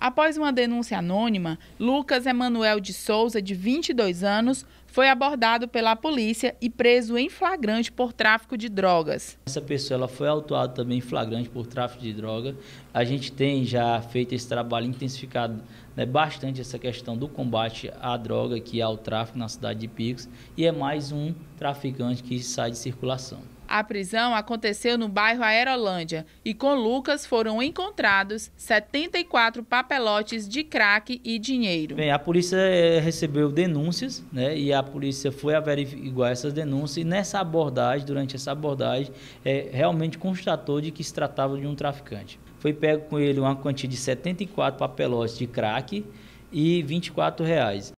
Após uma denúncia anônima, Lucas Emanuel de Souza, de 22 anos, foi abordado pela polícia e preso em flagrante por tráfico de drogas. Essa pessoa ela foi autuada também em flagrante por tráfico de droga. A gente tem já feito esse trabalho intensificado né, bastante essa questão do combate à droga, que é ao tráfico na cidade de Picos, e é mais um traficante que sai de circulação. A prisão aconteceu no bairro Aerolândia e com Lucas foram encontrados 74 papelotes de crack e dinheiro. Bem, a polícia eh, recebeu denúncias né, e a polícia foi averiguar essas denúncias e nessa abordagem, durante essa abordagem, é, realmente constatou de que se tratava de um traficante. Foi pego com ele uma quantia de 74 papelotes de crack e 24 reais.